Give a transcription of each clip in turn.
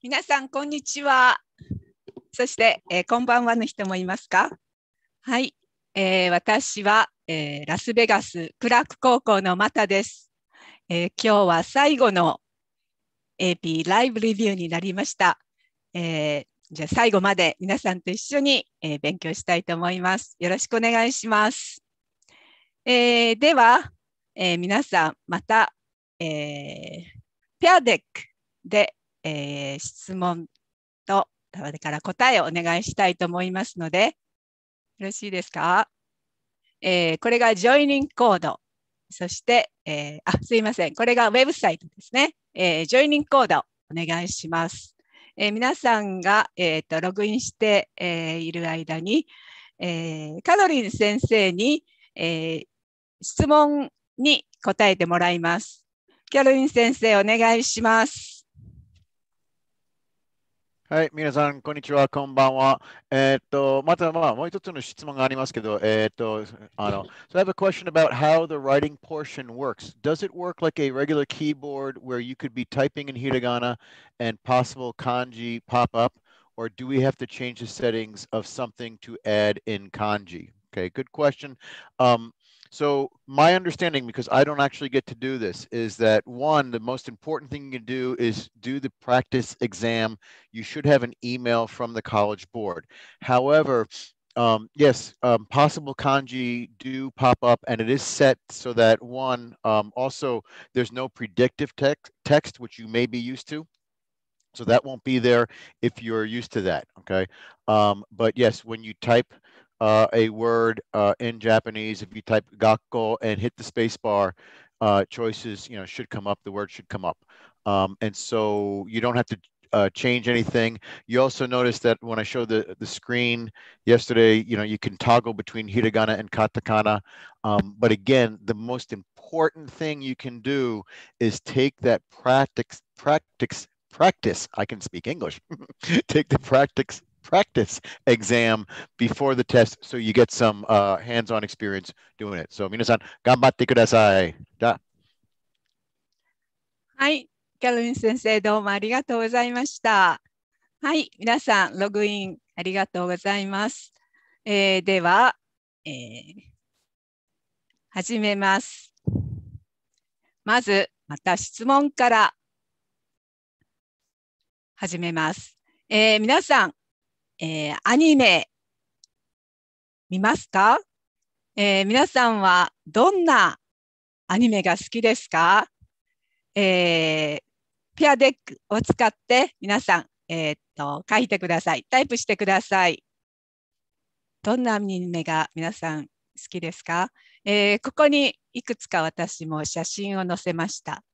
皆さんこんにちは。そして、えー、こんばんはの人もいますか。はい、えー、私は、えー、ラスベガスクラーク高校のマタです。え今日は最後の AP ライブレビューになりました。えじゃあ最後まで皆さんと一緒に、え勉強したいと思います。よろしくお願いします。えでは、え皆さんまた、えー、ペアデックでえー、質問と、それから答えをお願いしたいと思いますので、よろしいですか、えー、これがジョイニングコード。そして、えー、あ、すいません。これがウェブサイトですね。えー、ジョイニングコードお願いします。えー、皆さんが、えーと、ログインして、えー、いる間に、えー、カロリン先生に、えー、質問に答えてもらいます。キャロリン先生、お願いします。はい、皆さん、こんにちは、こんばんは。えっと、また、まあ、もう一つの質問がありますけど、えっと、あの、So I have a question about how the writing portion works. Does it work like a regular keyboard where you could be typing in hiragana and possible kanji pop up, or do we have to change the settings of something to add in kanji? Okay, good question. Um, so my understanding, because I don't actually get to do this, is that one, the most important thing you can do is do the practice exam. You should have an email from the College Board. However, um, yes, um, possible kanji do pop up, and it is set so that one, um, also there's no predictive text, text, which you may be used to. So that won't be there if you're used to that, okay? Um, but yes, when you type uh, a word uh, in Japanese, if you type gakko and hit the space bar, uh, choices, you know, should come up. The word should come up. Um, and so you don't have to uh, change anything. You also notice that when I showed the, the screen yesterday, you know, you can toggle between hiragana and katakana. Um, but again, the most important thing you can do is take that practice, practice, practice. I can speak English. take the practice practice exam before the test so you get some uh, hands-on experience doing it. So minasan, gambatte kudasai. Da. はい、キャロリン先生、どうもありがとうございました。はい、皆さん、ログインありがとうございます。えー、では、えー、始めます。まず、また質問から始めます。えー、皆さん、えー、アニメ見ますか、えー、皆さんはどんなアニメが好きですか、えー、ペアデックを使って皆さん、えー、っと書いてください。タイプしてください。どんなアニメが皆さん好きですか、えー、ここにいくつか私も写真を載せました。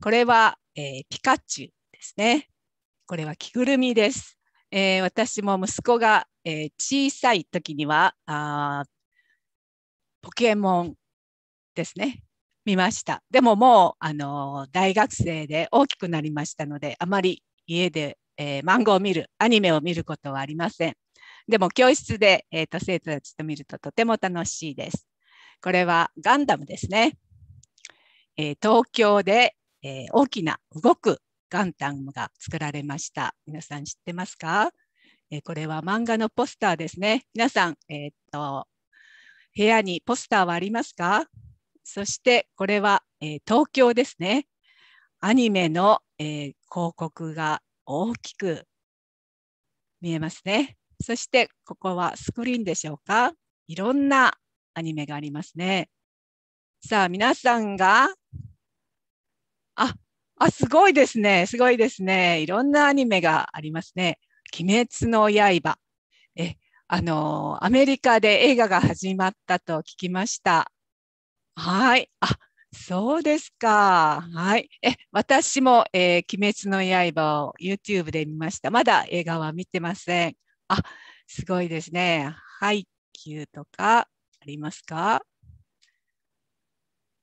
これは、えー、ピカチュウですね。これは着ぐるみです。えー、私も息子が、えー、小さい時にはあポケモンですね見ましたでももう、あの大学生で大きくなりましたのであまり家で、えー、漫画を見るアニメを見ることはありませんでも教室で、えーと、と生徒たちと見るととても楽しいですこれはガンダムですね、えー、東京で、えー、大きな動くガンタムが作られました。皆さん知ってますか、えー、これは漫画のポスターですね。皆さん、えー、っと、部屋にポスターはありますかそしてこれは、えー、東京ですね。アニメの、えー、広告が大きく見えますね。そしてここはスクリーンでしょうかいろんなアニメがありますね。さあ皆さんがあ、すごいですね。すごいですね。いろんなアニメがありますね。鬼滅の刃。え、あの、アメリカで映画が始まったと聞きました。はい。あ、そうですか。はい。え、私も、えー、鬼滅の刃を YouTube で見ました。まだ映画は見てません。あ、すごいですね。ハイキューとかありますか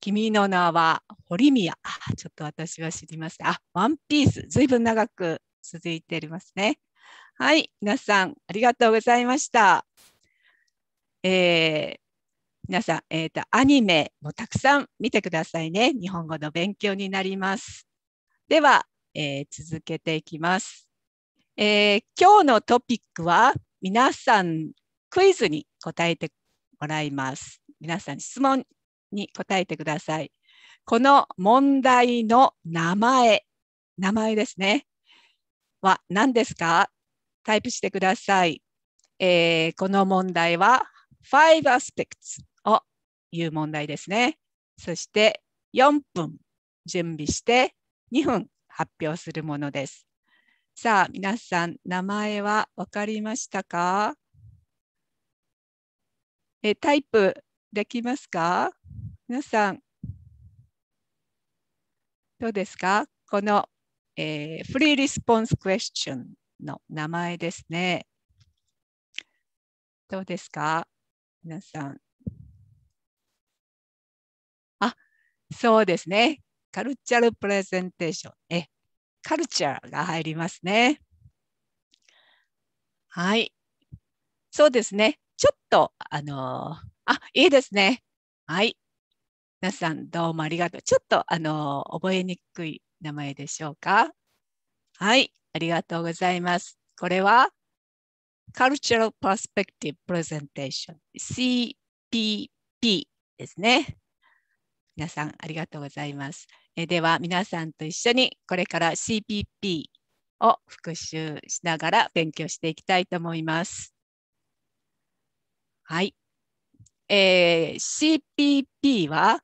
君の名は堀宮。ちょっと私は知りません。あ、ワンピース。ずいぶん長く続いておりますね。はい、皆さんありがとうございました。えー、皆さん、えーと、アニメもたくさん見てくださいね。日本語の勉強になります。では、えー、続けていきます、えー、今日のトピックは、皆さんクイズに答えてもらいます。皆さん質問に答えてください。この問題の名前、名前ですね、は何ですかタイプしてください。えー、この問題は5 aspects をいう問題ですね。そして4分準備して2分発表するものです。さあ、皆さん、名前は分かりましたかえタイプできますか皆さん、どうですかこの、えー、フリーリスポンスクエスチョンの名前ですね。どうですか皆さん。あ、そうですね。カルチャルプレゼンテーション。え、カルチャーが入りますね。はい。そうですね。ちょっと、あのー、あ、いいですね。はい。皆さんどうもありがとう。ちょっと、あの、覚えにくい名前でしょうか。はい。ありがとうございます。これは、Cultural Perspective Presentation CPP ですね。皆さんありがとうございます。えでは皆さんと一緒にこれから CPP を復習しながら勉強していきたいと思います。はい。えー、CPP は、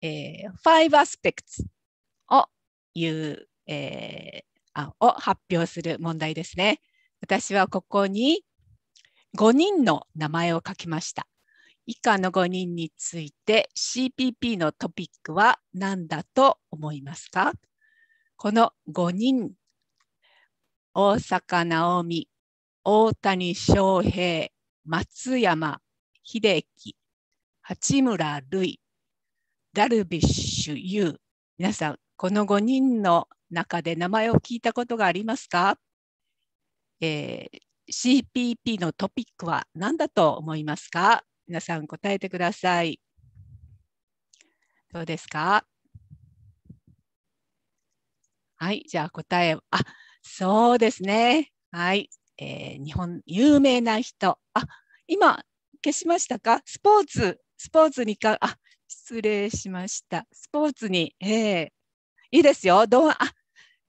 えー、5 aspects を言う、えー、を発表する問題ですね。私はここに5人の名前を書きました。以下の5人について CPP のトピックは何だと思いますかこの5人、大坂なおみ、大谷翔平、松山秀樹、八村塁、ダルビッシュ有。皆さん、この5人の中で名前を聞いたことがありますか、えー、?CPP のトピックは何だと思いますか皆さん答えてください。どうですかはい、じゃあ答えあそうですね。はい、えー、日本有名な人。あ今消しましたかスポーツ、スポーツにか、あ、失礼しました。スポーツに、ええー、いいですよ。どう、あ、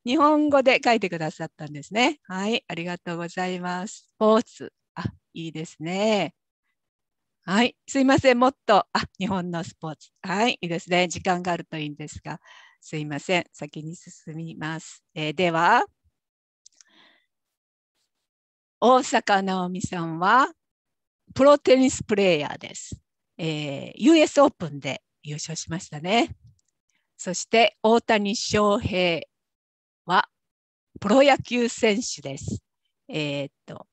日本語で書いてくださったんですね。はい、ありがとうございます。スポーツ、あ、いいですね。はい、すいません。もっと、あ、日本のスポーツ。はい、いいですね。時間があるといいんですが、すいません。先に進みます。えー、では、大坂なおみさんはプロテニスプレーヤーです。えー、US オープンで優勝しましたね。そして大谷翔平はプロ野球選手です。えー、っと、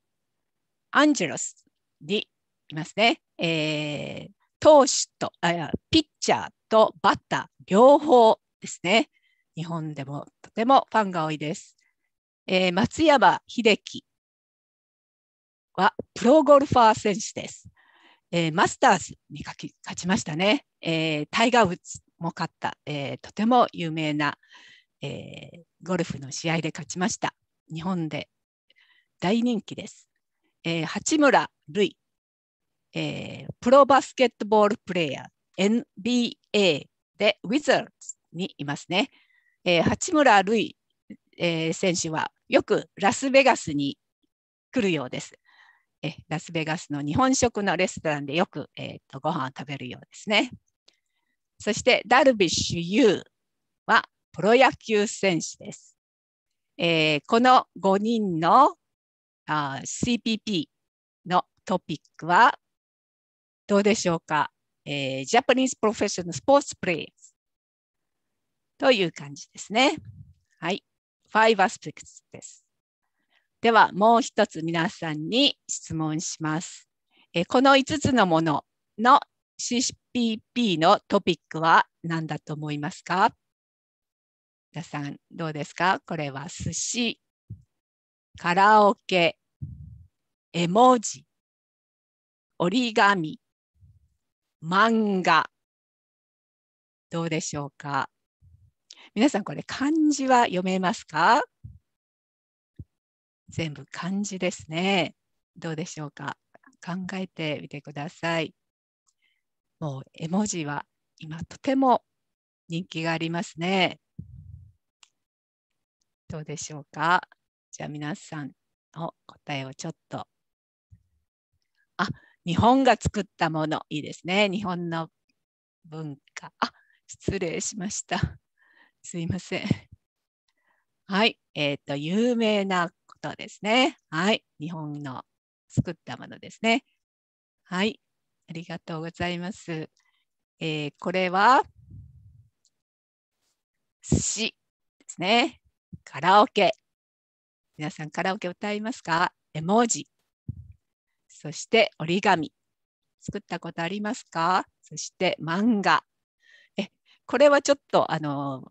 アンジェロスにいますね。えー、投手とあ、ピッチャーとバッター両方ですね。日本でもとてもファンが多いです。えー、松山英樹はプロゴルファー選手です。えー、マスターズに勝ちましたね、えー、タイガー・ウッズも勝った、えー、とても有名な、えゴルフの試合で勝ちました。日本で大人気です。え八村塁、えプロバスケットボールプレーヤー、NBA でウィザーズにいますね。え八村塁、え選手はよくラスベガスに来るようです。えラスベガスの日本食のレストランでよく、えーと、ご飯を食べるようですね。そしてダルビッシュ有はプロ野球選手です。えー、この5人のあ CPP のトピックはどうでしょうか、えー、?Japanese Professional Sports Players という感じですね。はい。5アスペクトです。ではもう一つ皆さんに質問します。えこの5つのものの CPP のトピックは何だと思いますか皆さんどうですかこれは寿司、カラオケ、絵文字、折り紙、漫画。どうでしょうか皆さんこれ漢字は読めますか全部漢字ですね。どうでしょうか考えてみてください。もう絵文字は今とても人気がありますね。どうでしょうかじゃあ皆さんの答えをちょっと。あ、日本が作ったもの。いいですね。日本の文化。あ、失礼しました。すいません。はい。えっ、ー、と、有名なことですね。はい。日本の作ったものですね。はい。ありがとうございます。えー、これは、詩ですね。カラオケ。皆さんカラオケ歌いますか絵文字。そして折り紙。作ったことありますかそして漫画。え、これはちょっとあの、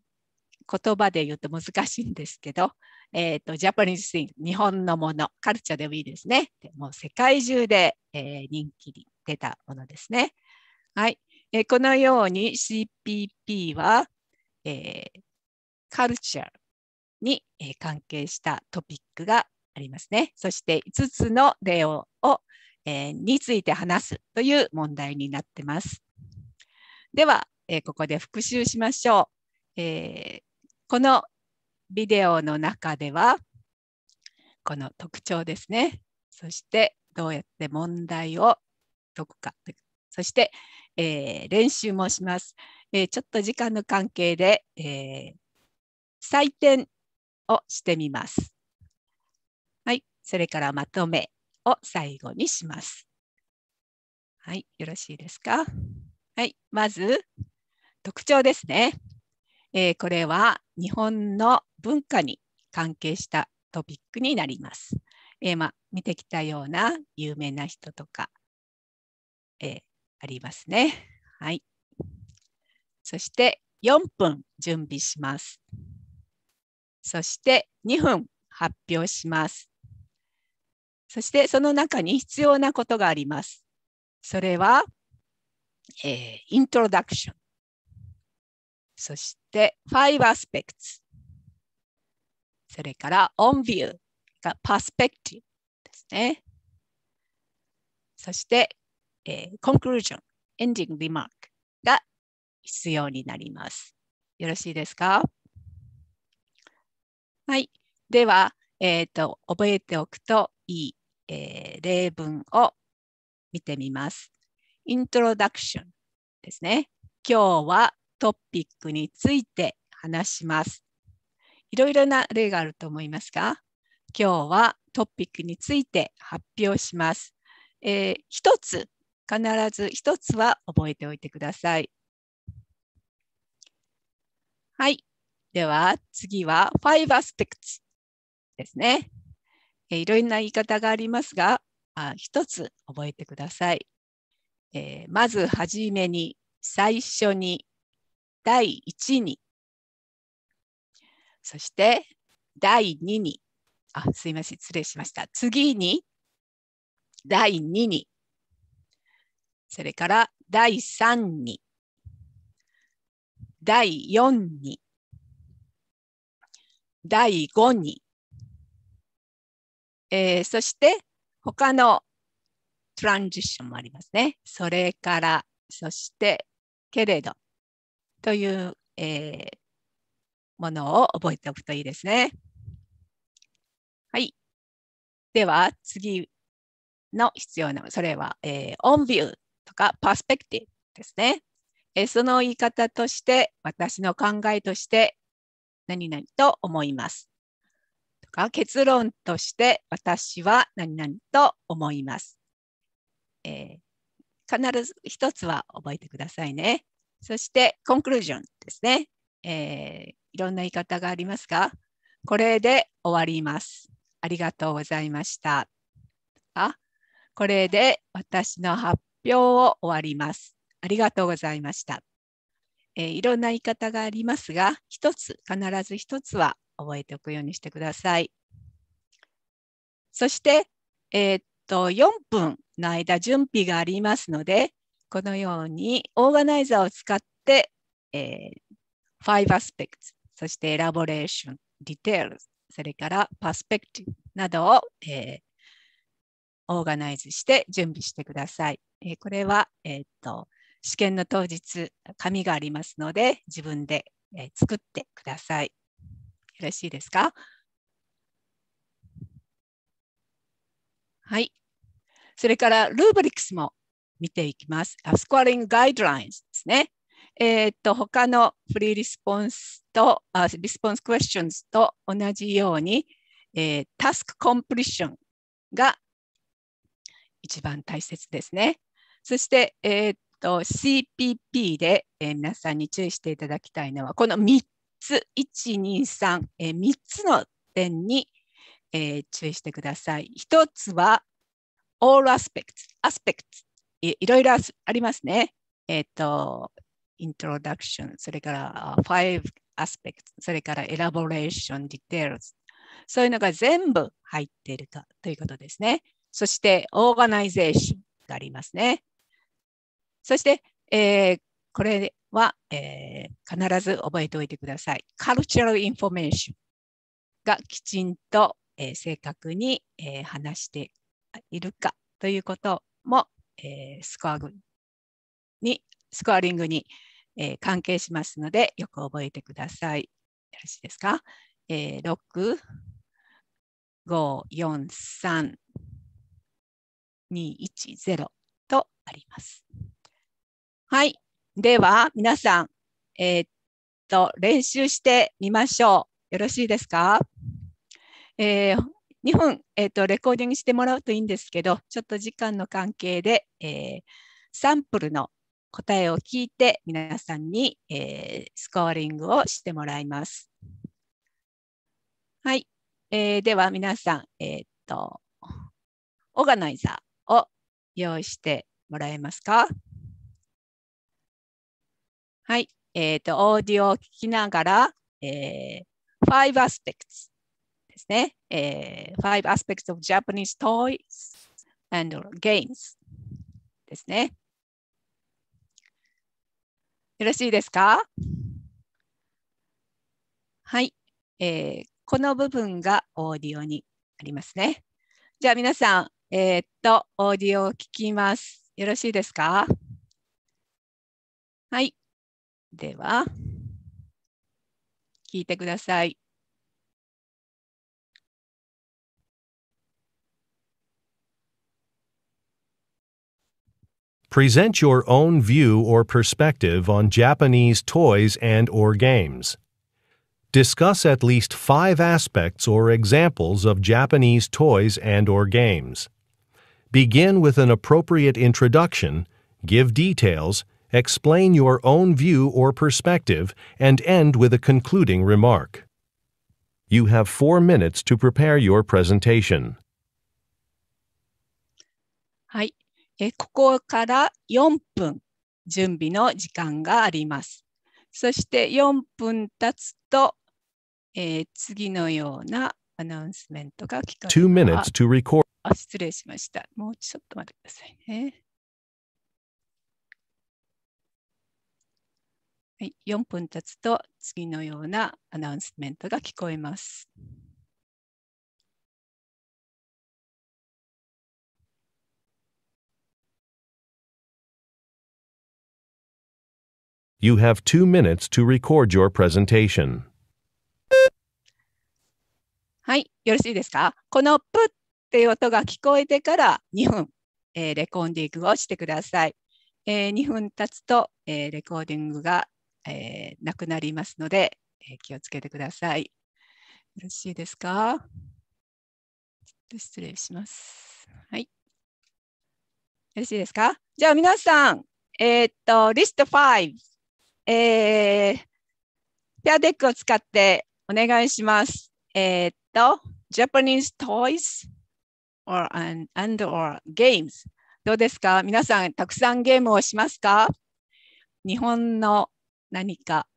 言葉で言うと難しいんですけど、えっ、ー、と、ジャパニーズ・シン、日本のもの、カルチャーでもいいですね。もう世界中で、えー、人気に出たものですね。はい。えー、このように CPP は、えー、カルチャーに、えー、関係したトピックがありますね。そして5つの例を、えー、について話すという問題になってます。では、えー、ここで復習しましょう。えー、このビデオの中ではこの特徴ですねそしてどうやって問題を解くかそして、えー、練習もします、えー、ちょっと時間の関係で、えー、採点をしてみますはいそれからまとめを最後にしますはいよろしいですかはいまず特徴ですねえー、これは日本の文化に関係したトピックになります。えー、ま見てきたような有名な人とか、えー、ありますね。はい。そして4分準備します。そして2分発表します。そしてその中に必要なことがあります。それは、えー、イントロダクション。そして5 Aspects。それから On View が Perspective ですね。そして、えー、Conclusion、Ending Remark が必要になります。よろしいですかはい。では、えー、と、覚えておくといい、えー、例文を見てみます。Introduction ですね。今日はトピックについて話します。いろいろな例があると思いますが、今日はトピックについて発表します。えー、一つ、必ず一つは覚えておいてください。はい。では次は5 aspects ですね。えー、いろな言い方がありますが、あ一つ覚えてください。えー、まずはじめに、最初に、第1に、そして第2に、あ、すいません、失礼しました。次に、第2に、それから第3に、第4に、第5に、えー、そして他のトランジッションもありますね。それから、そして、けれど、という、えー、ものを覚えておくといいですね。はい。では次の必要な、それは、えー、on view とか perspective ですね。えー、その言い方として、私の考えとして、何々と思います。とか、結論として、私は何々と思います。えー、必ず一つは覚えてくださいね。そしてコンクルージョンですね。えー、いろんな言い方がありますが、これで終わります。ありがとうございました。あ、これで私の発表を終わります。ありがとうございました。えー、いろんな言い方がありますが、一つ、必ず一つは覚えておくようにしてください。そして、えー、っと、4分の間準備がありますので、このようにオーガナイザーを使って、えー、5アスペクト、そしてエラボレーション、ディテール、それからパスペクティブなどを、えー、オーガナイズして準備してください。えー、これは、えーと、と試験の当日、紙がありますので、自分で、えー、作ってください。よろしいですかはい。それから、ルーブリックスも見ていきます。スコアリングガイドラインですね。えっ、と、他のフリーリスポンスと、リスポンスクエスチョンズと同じように、えー、タスクコンプリッションが一番大切ですね。そして、えっ、と、CPP で、えー、皆さんに注意していただきたいのは、この3つ、1、2、3、えー、3つの点に、えー、注意してください。1つは、all aspects, aspects いろいろありますね。えっ、ー、と、イントロダクション、それから5アスペクト、それからエラボレーション、ディテールズ。そういうのが全部入っているかということですね。そして、オーガナイゼーションがありますね。そして、えー、これは、えー、必ず覚えておいてください。カルチャルインフォメーションがきちんと、えー、正確に、え話しているかということもえー、スコア群に、スコアリングに、えー、関係しますので、よく覚えてください。よろしいですか、えー、?6、5、4、3、2、1、0とあります。はい。では、皆さん、えー、っと、練習してみましょう。よろしいですか、えー、2本、えーと、レコーディングしてもらうといいんですけどちょっと時間の関係で、えー、サンプルの答えを聞いて皆さんに、えー、スコアリングをしてもらいます。はい、えー、では皆さん、えー、っとオーガナイザーを用意してもらえますかはい、えー、っとオーディオを聞きながら、えー、5 aspects ですね。えー、f Aspects of Japanese Toys and Games ですね。よろしいですかはい、えー。この部分がオーディオになりますね。じゃあ皆さん、えー、っと、オーディオを聞きます。よろしいですかはい。では、聞いてください。Present your own view or perspective on Japanese toys and or games. Discuss at least five aspects or examples of Japanese toys and or games. Begin with an appropriate introduction, give details, explain your own view or perspective, and end with a concluding remark. You have four minutes to prepare your presentation. はい。えここから4分準備の時間があります。そして4分経つと、えー、次のようなアナウンスメントが聞こえます。あ失礼しました。もうちょっと待ってくださいね。はい、4分経つと次のようなアナウンスメントが聞こえます。You have two minutes to record your presentation. はい、よろしいですかこのプッっていう音が聞こえてから2分、えー、レコーディングをしてください。えー、2分経つと、えー、レコーディングが、えー、なくなりますので、えー、気をつけてください。よろしいですかちょっと失礼します。はい。よろしいですかじゃあ皆さん、えー、っと、リスト5。えー、ペアデックを使ってお願いします。えー、っと、Japanese toys or, and, and or games どうですか皆さん、たくさんゲームをしますか日本の何か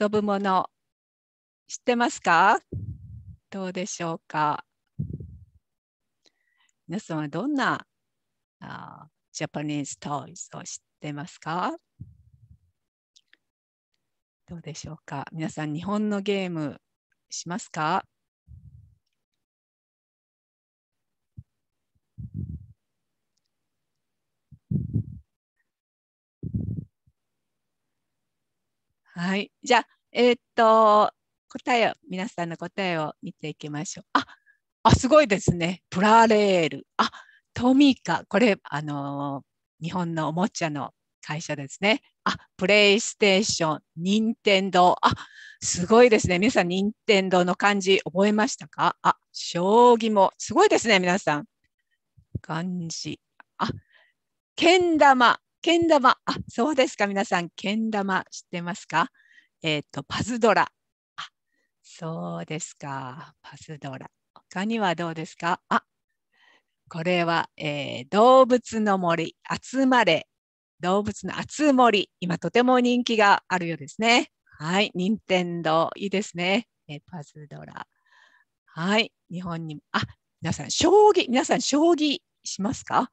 遊ぶもの知ってますかどうでしょうか皆さんはどんなあジャパニーズトイズを知っってますかどうでしょうか皆さん日本のゲームしますかはい。じゃあ、えー、っと、答えを、皆さんの答えを見ていきましょう。あ、あすごいですね。プラレール。あ、トミカ。これ、あの、日本のおもちゃの会社ですね。あ、プレイステーション、任天堂。あ、すごいですね。皆さん、任天堂の漢字覚えましたかあ、将棋も。すごいですね、皆さん。漢字。あ、けん玉。けん玉。あ、そうですか、皆さん。けん玉知ってますかえっ、ー、と、パズドラ。あ、そうですか。パズドラ。他にはどうですかあ、これは、えー、動物の森、集まれ、動物の集森、今とても人気があるようですね。はい、任天堂いいですね。えパズドラ。はい、日本にも、あ、皆さん、将棋、皆さん、将棋しますか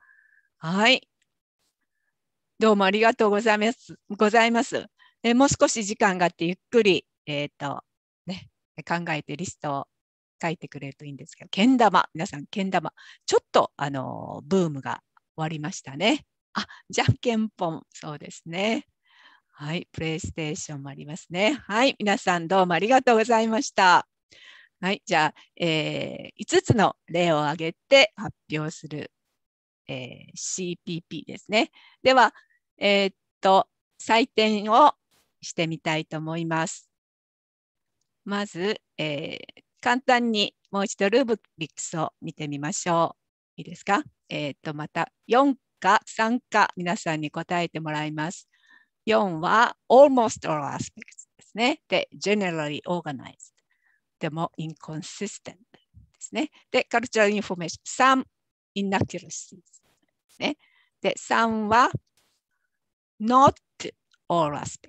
はい。どうもありがとうございます。ございますえもう少し時間があって、ゆっくり、えっ、ー、と、ね、考えてリストを書いてくれるといいんですけど、けん玉、皆さん、けん玉、ちょっとあのブームが終わりましたね。あ、じゃんけんぽん、そうですね。はい、プレイステーションもありますね。はい、皆さんどうもありがとうございました。はい、じゃあ、えー、5つの例を挙げて発表する、えー、CPP ですね。では、えー、っと、採点をしてみたいと思います。まず、えー、簡単にもう一度ルーブリックスを見てみましょう。いいですか、えー、とまた4か3か皆さんに答えてもらいます。4は almost all aspects ですね。で、generally organized。でも inconsistent ですね。で、cultural information。some inaccuracies ね。で、3は not all aspects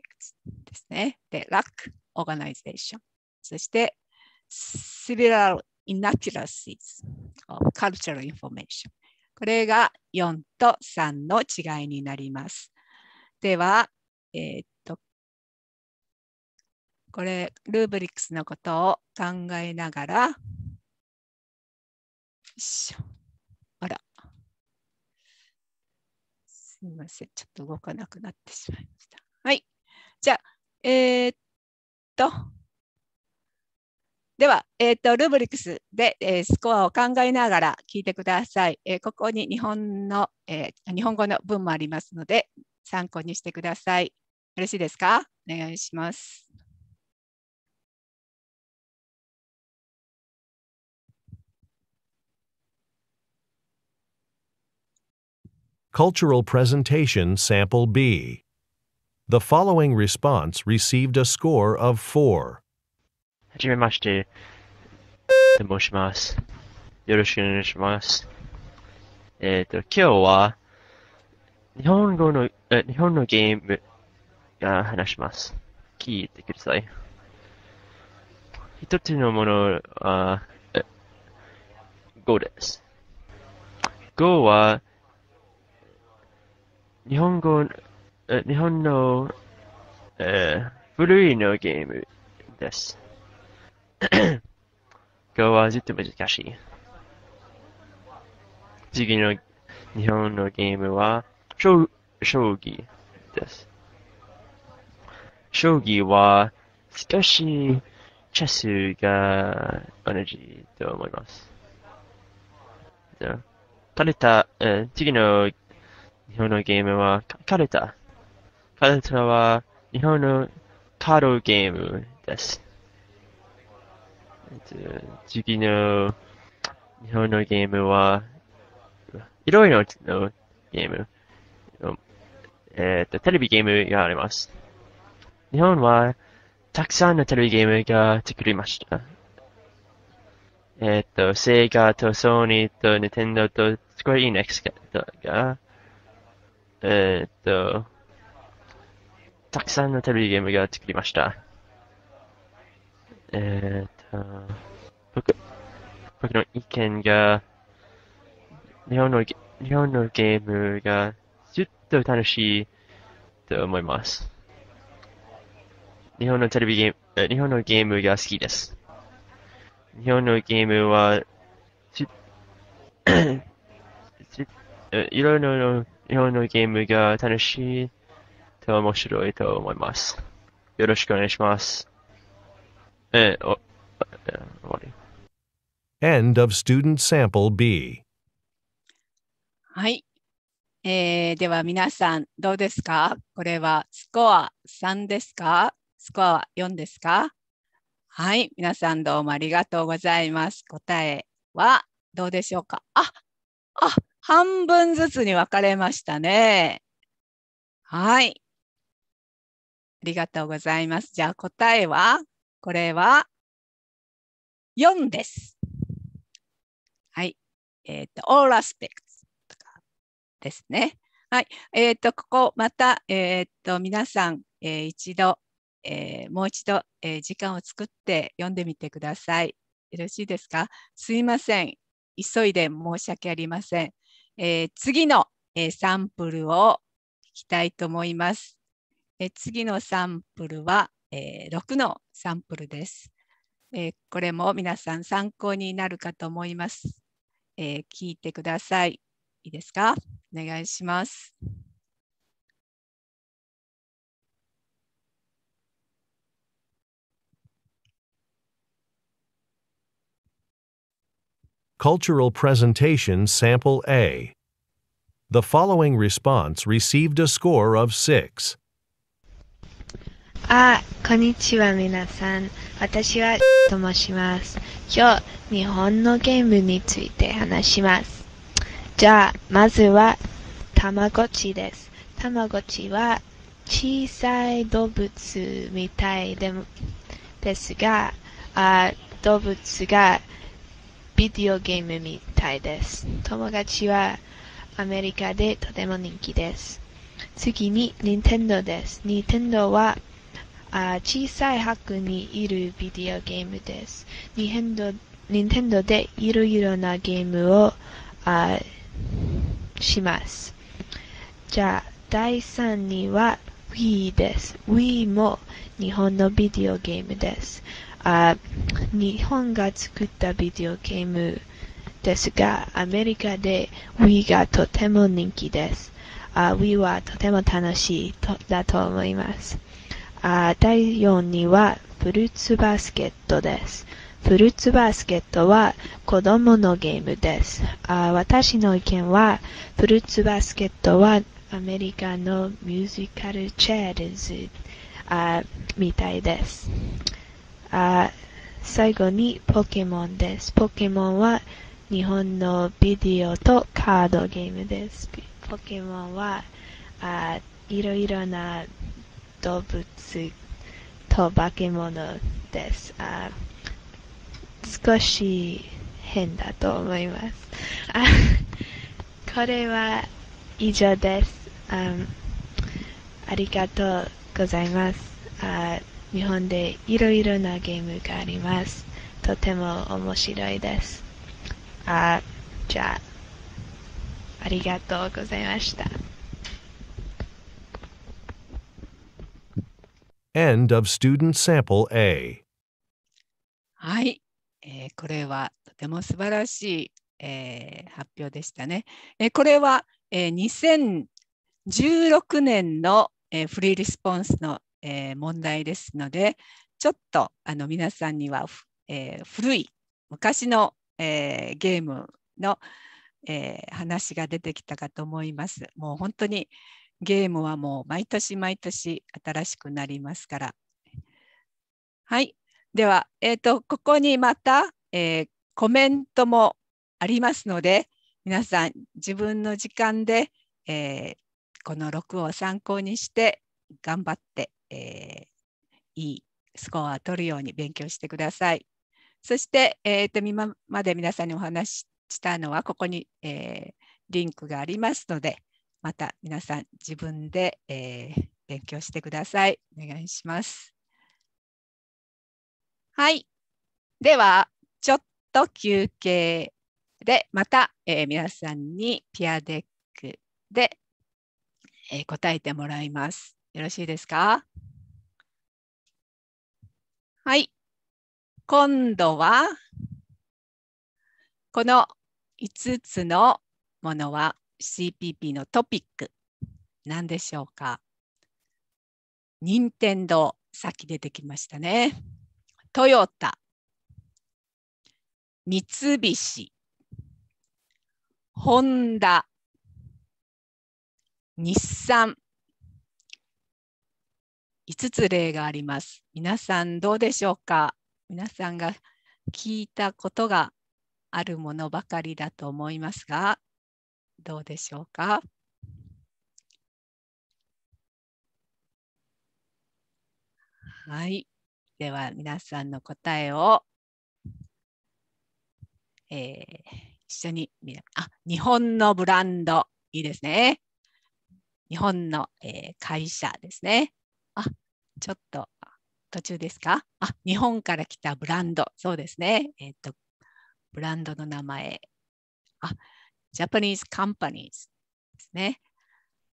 ですね。で、lack organization。そして similar inaccuracies of cultural information これが4と3の違いになります。では、えー、っと、これ、ルーブリックスのことを考えながら、よいしょ。あら。すみません。ちょっと動かなくなってしまいました。はい。じゃあ、えー、っと、では、えーと、ルーブリックスで、えー、スコアを考えながら聞いてください。えー、ここに日本の、えー、日本語の文もありますので、参考にしてください。よろしいですかお願いします。Cultural Presentation Sample B The following response received a score of 4. はじめまして。と申します。よろしくお願いします。えっ、ー、と、今日は、日本語の、え日本のゲームが話します。聞いてください。一つのものは、語です。語は、日本語、え日本の、えー、古いのゲームです。今日はずっと難しい。次の日本のゲームは、将棋です。将棋は少しチェスが同じと思います。カルタ、次の日本のゲームはカルタ。カルタは日本のカードゲームです。次の日本のゲームは、いろいろのゲーム、えっ、ー、と、テレビゲームがあります。日本は、たくさんのテレビゲームが作りました。えっ、ー、と、セガとソニーとニテンドとスクエインネックスが、えっ、ー、と、たくさんのテレビゲームが作りました。えっ、僕、僕の意見が、日本の、日本のゲームがずっと楽しいと思います。日本のテレビゲーム、日本のゲームが好きです。日本のゲームは、ず いろいろの日本のゲームが楽しいと面白いと思います。よろしくお願いします。えお End of student sample B. はい。えー、では皆さんどうですかこれはスコア3ですかスコア4ですかはい。皆さんどうもありがとうございます。答えはどうでしょうかあ、あ、半分ずつに分かれましたね。はい。ありがとうございます。じゃあ答えはこれは4です。はい。えっ、ー、と、all aspects とかですね。はい。えっ、ー、と、ここまた、えっ、ー、と、皆さん、えー、一度、えー、もう一度、えー、時間を作って読んでみてください。よろしいですかすいません。急いで申し訳ありません。えー、次の、えー、サンプルを聞きたいと思います。えー、次のサンプルは、えー、6のサンプルです。えー、これも皆さん参考になるかと思います。えー、聞いてください。いいですかお願いします。Cultural Presentation Sample A The following response received a score of 6. あ、こんにちは皆さん。私は、と申します。今日、日本のゲームについて話します。じゃあ、まずは、たまごっちです。たまごちは、小さい動物みたいでですが、あ動物がビデオゲームみたいです。友達はアメリカでとても人気です。次に、テンドです。任天堂はあ小さい箱にいるビデオゲームです。ニンテンド任天堂でいろいろなゲームをあします。じゃあ、第3位は Wii です。Wii も日本のビデオゲームです。あ日本が作ったビデオゲームですが、アメリカで Wii がとても人気です。あ Wii はとても楽しいとだと思います。あ第4にはフルーツバスケットです。フルーツバスケットは子供のゲームです。あ私の意見は、フルーツバスケットはアメリカのミュージカルチャールズあみたいです。あ最後にポケモンです。ポケモンは日本のビデオとカードゲームです。ポケモンはあいろいろな動物と化け物です。あ少し変だと思います。あこれは以上です。あありがとうございます。あ日本でいろいろなゲームがあります。とても面白いです。あじゃあ、ありがとうございました。End of student sample A. はい、えー、これはとても素晴らしい、えー、発表でしたね。えー、これは、えー、2016年の、えー、フリーリスポンスの、えー、問題ですので、ちょっとあの皆さんには、えー、古い昔の、えー、ゲームの、えー、話が出てきたかと思います。もう本当にゲームはもう毎年毎年新しくなりますから。はい。では、えっ、ー、と、ここにまた、えー、コメントもありますので、皆さん自分の時間で、えー、この6を参考にして頑張って、えいいスコアを取るように勉強してください。そして、えーと、と今まで皆さんにお話ししたのはここに、えー、リンクがありますので、また皆さん自分で、えー、勉強してください。お願いします。はい。では、ちょっと休憩で、また、えー、皆さんにピアデックで、えー、答えてもらいます。よろしいですかはい。今度は、この5つのものは CPP のトピック何でしょうか任天堂さっき出てきましたねトヨタ三菱ホンダ日産5つ例があります皆さんどうでしょうか皆さんが聞いたことがあるものばかりだと思いますがどうでしょうか。はい。では皆さんの答えを、えー、一緒に見あ日本のブランドいいですね。日本の、えー、会社ですね。あちょっと途中ですかあ日本から来たブランドそうですね。えっ、ー、とブランドの名前あ Japanese companies ですね。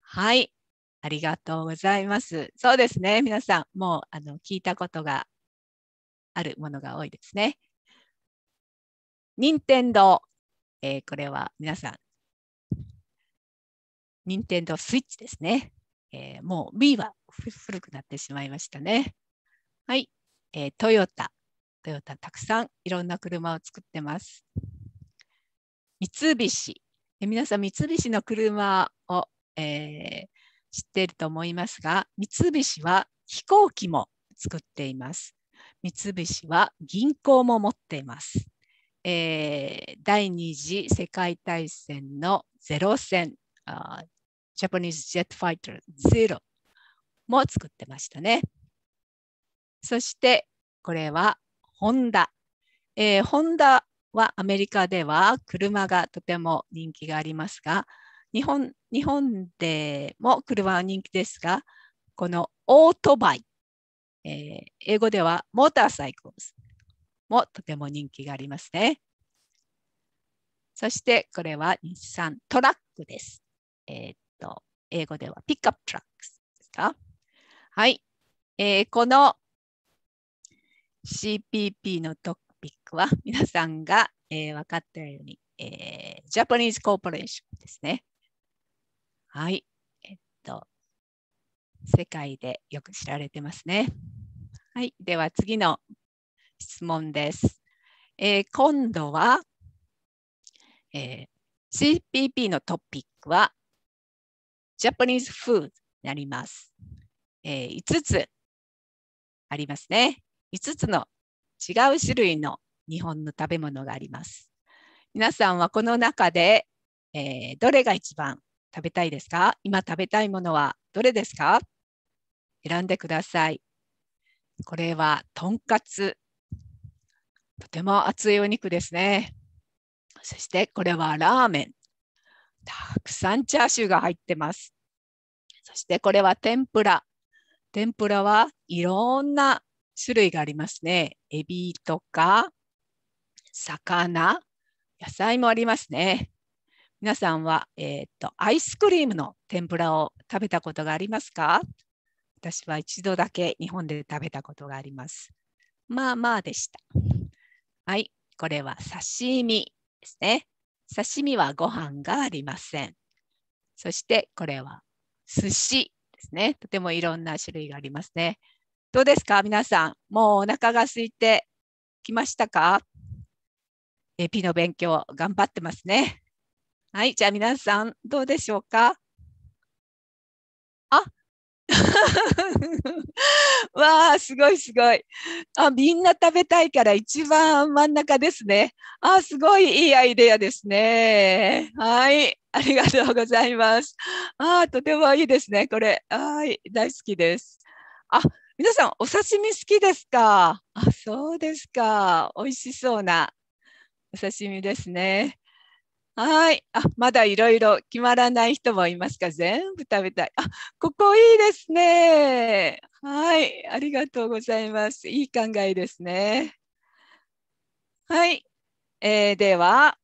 はい。ありがとうございます。そうですね。皆さん、もうあの聞いたことがあるものが多いですね。任天堂、えー、これは皆さん、任天堂スイッチですね。えー、もう B は古くなってしまいましたね。はい、えー、トヨタ。トヨタたくさんいろんな車を作ってます。三菱、え皆さん、三菱の車を、えー、知っていると思いますが、三菱は飛行機も作っています。三菱は銀行も持っています。えー、第二次世界大戦のゼロ戦、ジャパニーズ・ジェット・ファイターゼロも作ってましたね。そして、これはホンダ。えー、ホンダはアメリカでは車がとても人気がありますが日本日本でも車は人気ですがこのオートバイ、えー、英語ではモーターサイクルもとても人気がありますね。そしてこれは日産トラックです。えー、っと、英語ではピックアップトラックですか。はい。えー、この CPP の特は皆さんが、えー、分かってるように、えー、ジャパニーズコーポレーションですね。はい。えっと、世界でよく知られてますね。はい。では次の質問です。えー、今度は、えー、CPP のトピックは、ジャパニーズフードになります。えー、5つありますね。5つの違う種類の日本の食べ物があります。皆さんはこの中で、えー、どれが一番食べたいですか今食べたいものはどれですか選んでください。これはとんかつ。とても熱いお肉ですね。そしてこれはラーメン。たくさんチャーシューが入ってます。そしてこれは天ぷら。天ぷらはいろんな種類がありますね。エビとか魚、野菜もありますね。皆さんは、えーと、アイスクリームの天ぷらを食べたことがありますか私は一度だけ日本で食べたことがあります。まあまあでした。はい、これは刺身ですね。刺身はご飯がありません。そしてこれは寿司ですね。とてもいろんな種類がありますね。どうですか皆さん、もうお腹が空いてきましたかえ P の勉強頑張ってますね。はい、じゃあ皆さんどうでしょうかあ わあ、すごいすごい。あ、みんな食べたいから一番真ん中ですね。あ、すごいいいアイデアですね。はい、ありがとうございます。あ、とてもいいですね、これ。はい、大好きです。あ、皆さんお刺身好きですかあ、そうですか。美味しそうな。お刺身ですね。はい。あ、まだいろいろ決まらない人もいますか全部食べたい。あ、ここいいですね。はい。ありがとうございます。いい考えですね。はい。えー、では、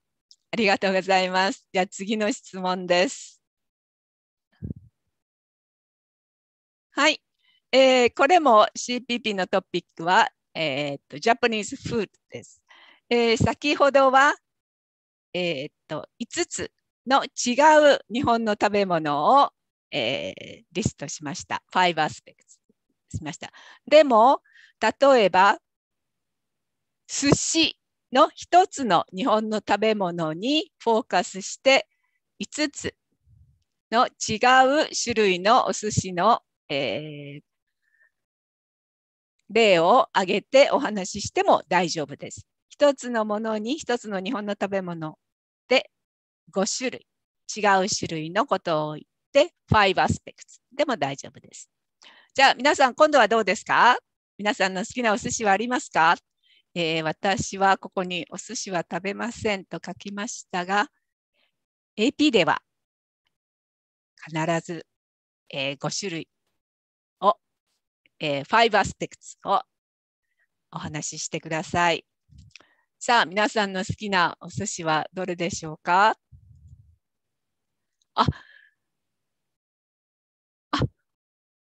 ありがとうございます。じゃ次の質問です。はい。えー、これも CPP のトピックは、えー、っと、ジャパニーズフードです。えー、先ほどは、えー、っと5つの違う日本の食べ物を、えー、リストしました。5アスペクトしました。でも、例えば、寿司の1つの日本の食べ物にフォーカスして5つの違う種類のお寿司の、えー、例を挙げてお話ししても大丈夫です。一つのものに一つの日本の食べ物で5種類違う種類のことを言って5アスペクトでも大丈夫です。じゃあ皆さん今度はどうですか皆さんの好きなお寿司はありますか、えー、私はここにお寿司は食べませんと書きましたが AP では必ず、えー、5種類を、えー、5アスペクトをお話ししてください。さあ、皆さんの好きなお寿司はどれでしょうかあ、あ、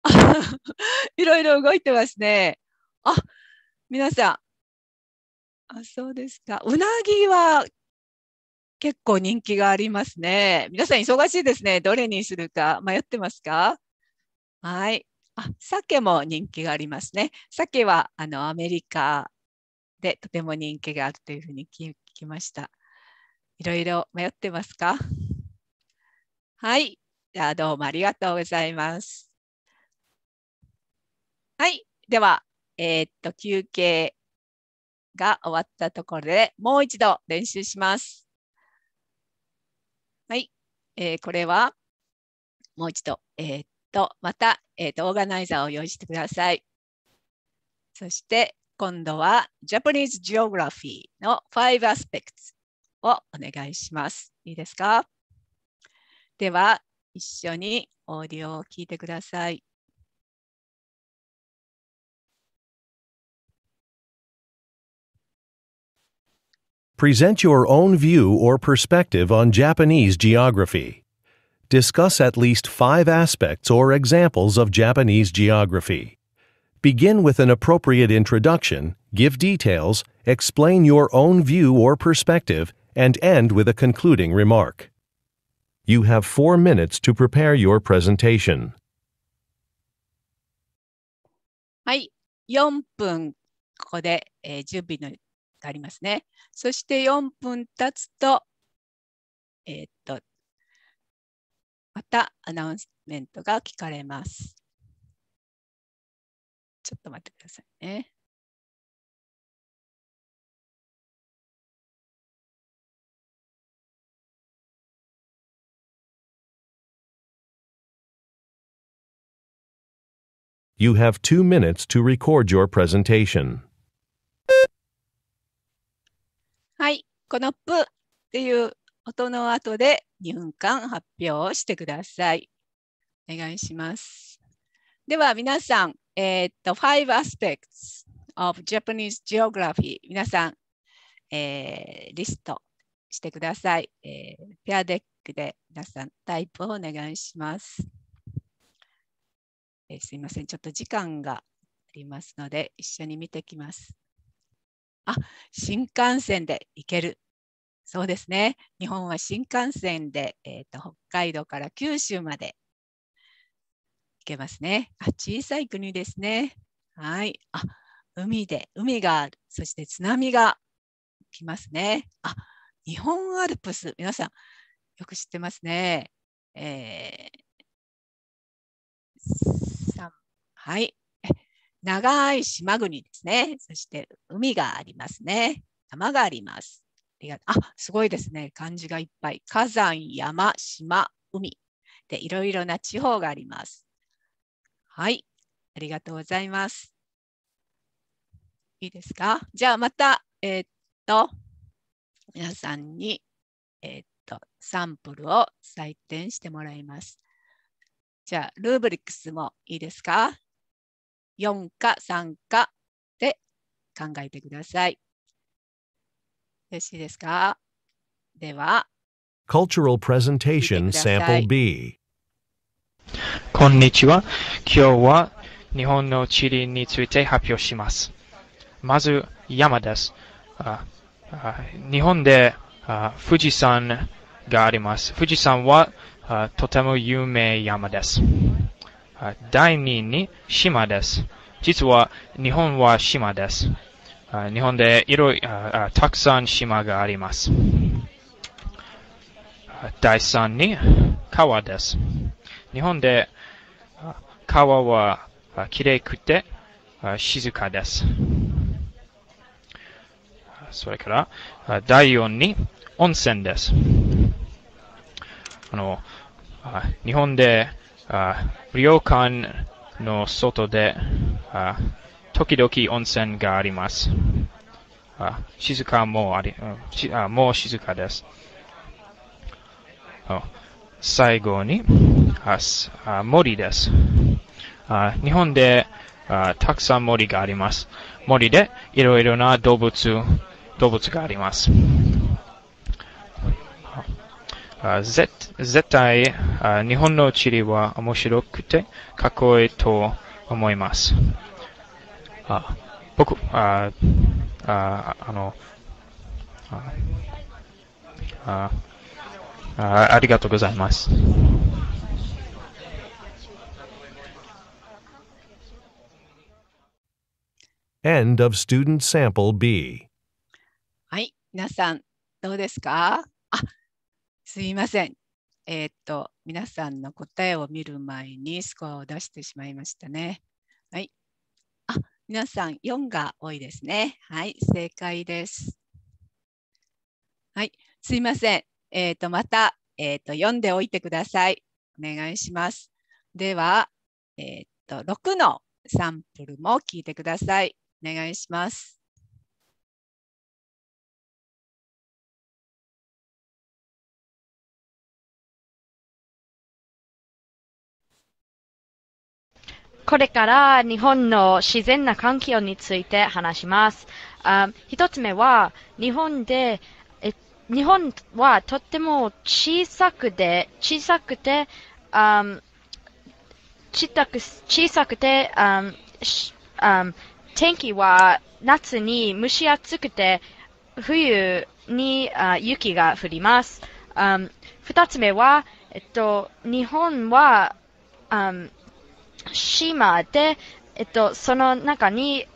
いろいろ動いてますね。あ、皆さん。あ、そうですか。うなぎは結構人気がありますね。皆さん忙しいですね。どれにするか迷ってますかはい。あ、鮭も人気がありますね。鮭はあのアメリカでとても人気があるというふうに聞きました。いろいろ迷ってますかはい。じゃあどうもありがとうございます。はい。では、えー、っと、休憩が終わったところでもう一度練習します。はい。えー、これはもう一度、えー、っと、また、えー、っと、オーガナイザーを用意してください。そして、今度は Japanese Geography の5 aspects をお願いします。いいですかでは、一緒にオーディオを聞いてください。Present your own view or perspective on Japanese geography. Discuss at least five aspects or examples of Japanese geography. Begin with an appropriate introduction, give details, explain your own view or perspective, and end with a concluding remark. You have four minutes to prepare your presentation. はい、4分ここで、えー、準備のがありますね。そして4分経つと、えー、っと、またアナウンスメントが聞かれます。ちょっと待ってくださいね。You have two minutes to record your presentation. はい、このプっていう音の後で2分間発表してください。お願いします。では皆さん、えー、っと、5 aspects of Japanese geography 皆さん、えー、リストしてください、えー。ペアデックで皆さんタイプをお願いします。えー、すいません、ちょっと時間がありますので一緒に見てきます。あ、新幹線で行ける。そうですね。日本は新幹線で、えーと、と北海道から九州までけますね。あ、小さい国ですね。はい。あ、海で、海がある。そして津波が来ますね。あ、日本アルプス。皆さん、よく知ってますね。えー、はい。長い島国ですね。そして海がありますね。山があります。あ、すごいですね。漢字がいっぱい。火山、山、島、海。で、いろいろな地方があります。はい、ありがとうございます。いいですかじゃあまた、えー、っと、皆さんに、えー、っと、サンプルを採点してもらいます。じゃあ、ルーブリックスもいいですか ?4 か3かで考えてください。よろしいですかでは、Cultural Presentation Sample B こんにちは。今日は日本の地理について発表します。まず、山です。日本で富士山があります。富士山はとても有名山です。第2に島です。実は日本は島です。日本でいろいろたくさん島があります。第3に川です。日本で川はきれいくて静かです。それから、第4に温泉です。あの、日本で、旅館の外で、時々温泉があります。静かもあり、もう静かです。最後に、ああ森です。あ日本であたくさん森があります。森でいろいろな動物、動物があります。あ絶絶対あ日本の地理は面白くてかっこいいと思います。あ僕、あああのああありがとうございます。End of student sample B. はい、皆さんどうですかあ、すいません。えー、っと、皆さんの答えを見る前にスコアを出してしまいましたね。はい。あ、皆さん4が多いですね。はい、正解です。はい、すいません。えー、っと、また、えー、っと、読んでおいてください。お願いします。では、えっと、6のサンプルも聞いてください。お願いします。これから日本の自然な環境について話します。あ一つ目は、日本で、え日本はとっても小さくて、小さくて、あ小さく小さくてあ天気は夏に蒸し暑くて、冬にあ雪が降ります。Um, 二つ目は、えっと、日本は、um, 島で、えっと、その中に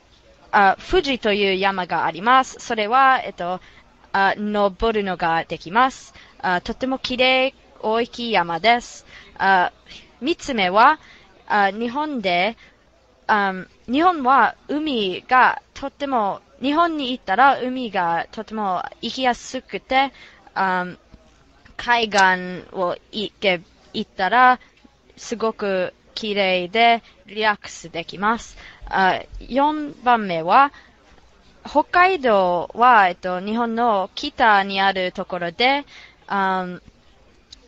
あ富士という山があります。それは、えっと、あ登るのができます。あとても綺麗大きい山です。あ3つ目はあ日本であ日本は海がとっても、日本に行ったら海がとても行きやすくて、あ海岸を行け行ったらすごく綺麗でリラックスできます。あ4番目は、北海道は、えっと、日本の北にあるところで、あ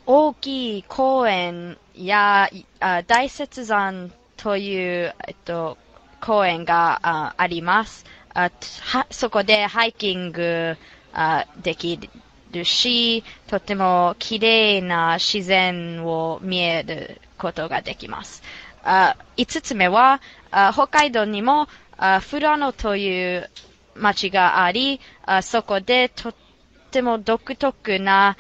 大きい公園やあ大雪山という、えっと、公園がああります。あはそこでハイキングあできるし、とても綺麗な自然を見えることができます。あ5つ目はあ、北海道にもあフラノという町があり、あそこでとっても独特な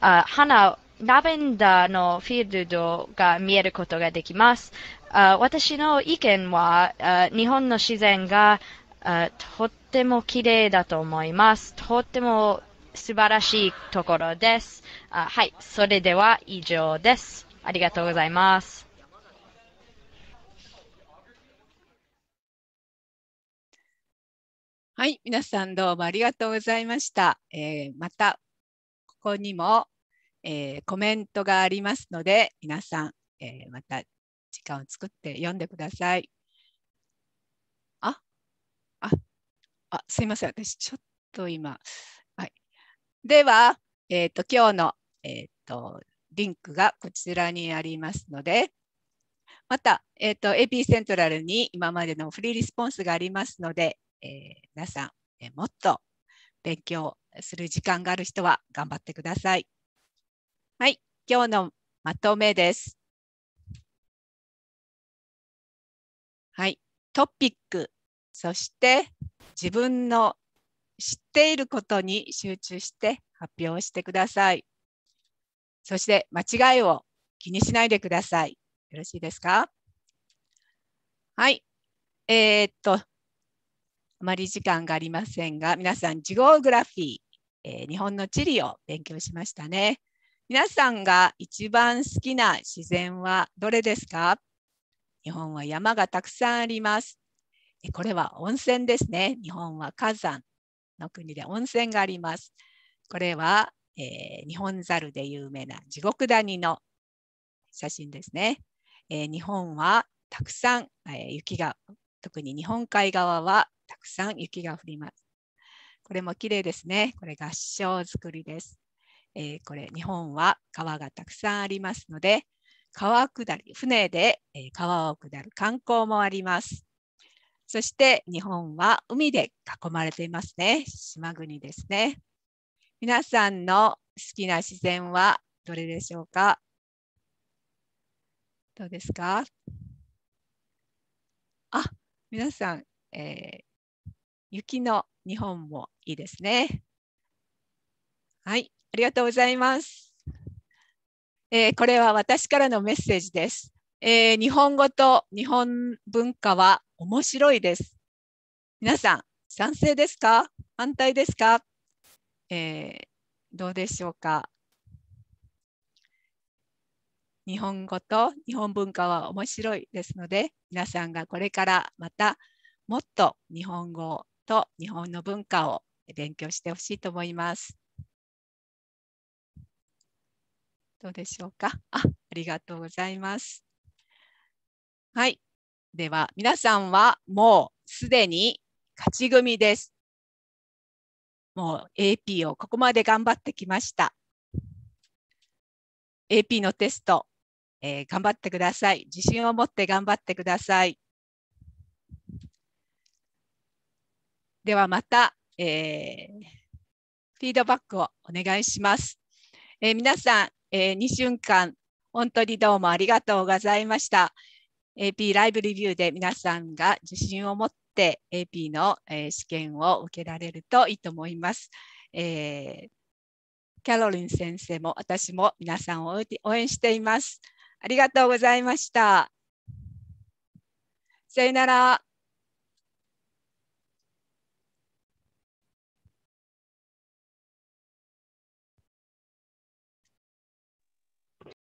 あ花ラベンダーのフィールドが見えることができます。あ私の意見はあ、日本の自然があとっても綺麗だと思います。とっても素晴らしいところです。あはい、それでは以上です。ありがとうございます。はい、皆さんどうもありがとうございました。えー、またここにも、えー、コメントがありますので、皆さん、えー、また時間を作って読んでください。あ、あ、あすいません。私、ちょっと今。はい、では、えっ、ー、と、今日の、えっ、ー、と、リンクがこちらにありますので、また、えっ、ー、と、AP セントラルに今までのフリーリスポンスがありますので、えー、皆さん、えー、もっと勉強する時間がある人は頑張ってください。はい、今日のまとめです。はい、トピック、そして自分の知っていることに集中して発表してください。そして間違いを気にしないでください。よろしいですかはい。えー、っと、あまり時間がありませんが、皆さん、ジオグラフィー、えー、日本の地理を勉強しましたね。皆さんが一番好きな自然はどれですか日本は山がたくさんあります。これは温泉ですね。日本は火山の国で温泉があります。これは、えー、日本猿で有名な地獄谷の写真ですね。えー、日本はたくさん、えー、雪が、特に日本海側はたくさん雪が降ります。これも綺麗ですね。これ合掌造りです。えこれ日本は川がたくさんありますので、川下り、船で川を下る観光もあります。そして日本は海で囲まれていますね。島国ですね。皆さんの好きな自然はどれでしょうかどうですかあ、皆さん、えー、雪の日本もいいですね。はい、ありがとうございます。えー、これは私からのメッセージです、えー、日本語と日本文化は面白いです。皆さん、賛成ですか反対ですか、えー、どうでしょうか日本語と日本文化は面白いですので、皆さんがこれからまたもっと日本語と日本の文化を勉強してほしいと思います。どうでしょうか。あ、ありがとうございます。はい。では、皆さんはもうすでに勝ち組です。もう AP をここまで頑張ってきました。AP のテスト、えー、頑張ってください。自信を持って頑張ってください。ではまた、えー、フィードバックをお願いします。えー、皆さん、えー、2週間、本当にどうもありがとうございました。AP ライブレビューで皆さんが自信を持って AP の、え試験を受けられるといいと思います。えー、キャロリン先生も私も皆さんを応援しています。ありがとうございました。さよなら。